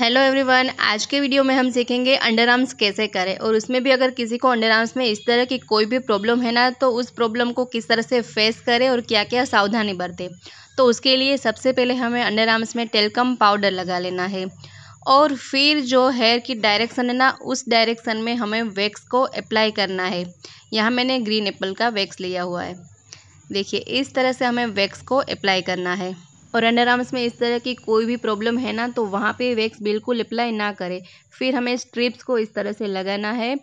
hello everyone आज के video में हम सीखेंगे अंडर आर्म्स कैसे करें और उसमें भी अगर किसी को अंडर आर्म्स में इस तरह की कोई भी प्रॉब्लम है ना तो उस प्रॉब्लम को किस तरह से फेस करें और क्या क्या सावधानी बरतें तो उसके लिए सबसे पहले हमें अंडर आर्म्स में टेलकम पाउडर लगा लेना है और फिर जो हेयर की डायरेक्शन है ना उस डायरेक्शन में हमें वैक्स को अप्लाई करना है यहाँ मैंने ग्रीन एप्पल का वैक्स लिया हुआ है देखिए इस तरह से हमें वैक्स को अप्लाई करना है और अंडर आर्म्स में इस तरह की कोई भी प्रॉब्लम है ना तो वहाँ पे वैक्स बिल्कुल अप्लाई ना करें फिर हमें स्ट्रिप्स को इस तरह से लगाना है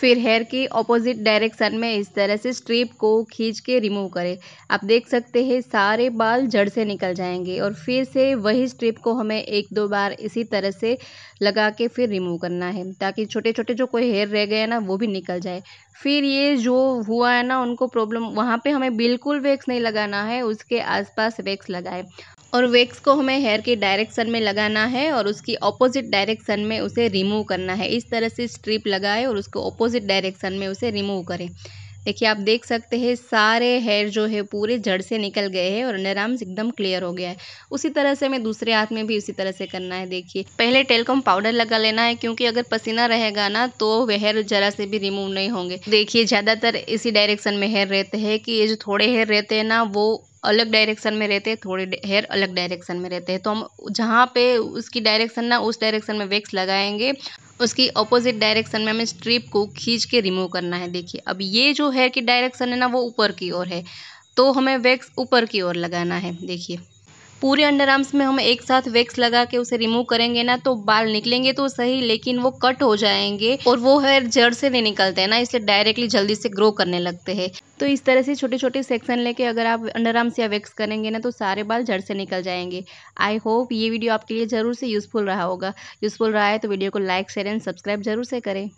फिर हेयर के ऑपोजिट डायरेक्शन में इस तरह से स्ट्रिप को खींच के रिमूव करें आप देख सकते हैं सारे बाल जड़ से निकल जाएंगे और फिर से वही स्ट्रिप को हमें एक दो बार इसी तरह से लगा के फिर रिमूव करना है ताकि छोटे छोटे जो कोई हेयर रह गए ना वो भी निकल जाए फिर ये जो हुआ है ना उनको प्रॉब्लम वहाँ पे हमें बिल्कुल वैक्स नहीं लगाना है उसके आसपास वैक्स लगाए और वैक्स को हमें हेयर के डायरेक्शन में लगाना है और उसकी ऑपोजिट डायरेक्शन में उसे रिमूव करना है इस तरह से स्ट्रिप लगाए और उसको ऑपोजिट डायरेक्शन में उसे रिमूव करें देखिए आप देख सकते हैं सारे हेयर जो है पूरे जड़ से निकल गए हैं और अंडर आर्म्स एकदम क्लियर हो गया है उसी तरह से हमें दूसरे हाथ में भी उसी तरह से करना है देखिए पहले टेलकॉम पाउडर लगा लेना है क्योंकि अगर पसीना रहेगा ना तो वे हेयर जरा से भी रिमूव नहीं होंगे देखिए ज़्यादातर इसी डायरेक्शन में हेयर रहते हैं कि ये जो थोड़े हेयर रहते हैं ना वो अलग डायरेक्शन में रहते हैं थोड़े हेयर अलग डायरेक्शन में रहते हैं तो हम जहाँ पे उसकी डायरेक्शन ना उस डायरेक्शन में वैक्स लगाएंगे उसकी अपोजिट डायरेक्शन में हमें स्ट्रिप को खींच के रिमूव करना है देखिए अब ये जो हेयर की डायरेक्शन है ना वो ऊपर की ओर है तो हमें वैक्स ऊपर की ओर लगाना है देखिए पूरे अंडर आर्म्स में हम एक साथ वैक्स लगा के उसे रिमूव करेंगे ना तो बाल निकलेंगे तो सही लेकिन वो कट हो जाएंगे और वो हेयर जड़ से नहीं निकलते हैं ना इसलिए डायरेक्टली जल्दी से ग्रो करने लगते हैं तो इस तरह से छोटे छोटे सेक्शन लेके अगर आप अंडर आर्म्स या वैक्स करेंगे ना तो सारे बाल जड़ से निकल जाएंगे आई होप ये वीडियो आपके लिए ज़रूर से यूज़फुल रहा होगा यूज़फुल रहा है तो वीडियो को लाइक शेयर एंड सब्सक्राइब जरूर से करें